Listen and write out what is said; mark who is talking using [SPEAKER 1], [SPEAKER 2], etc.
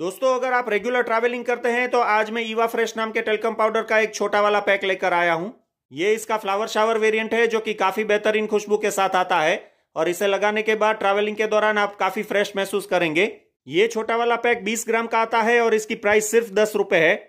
[SPEAKER 1] दोस्तों अगर आप रेगुलर ट्रैवलिंग करते हैं तो आज मैं ईवा फ्रेश नाम के टेलकम पाउडर का एक छोटा वाला पैक लेकर आया हूं ये इसका फ्लावर शावर वेरिएंट है जो कि काफ़ी बेहतरीन खुशबू के साथ आता है और इसे लगाने के बाद ट्रैवलिंग के दौरान आप काफ़ी फ्रेश महसूस करेंगे ये छोटा वाला पैक 20 ग्राम का आता है और इसकी प्राइस सिर्फ दस रुपये है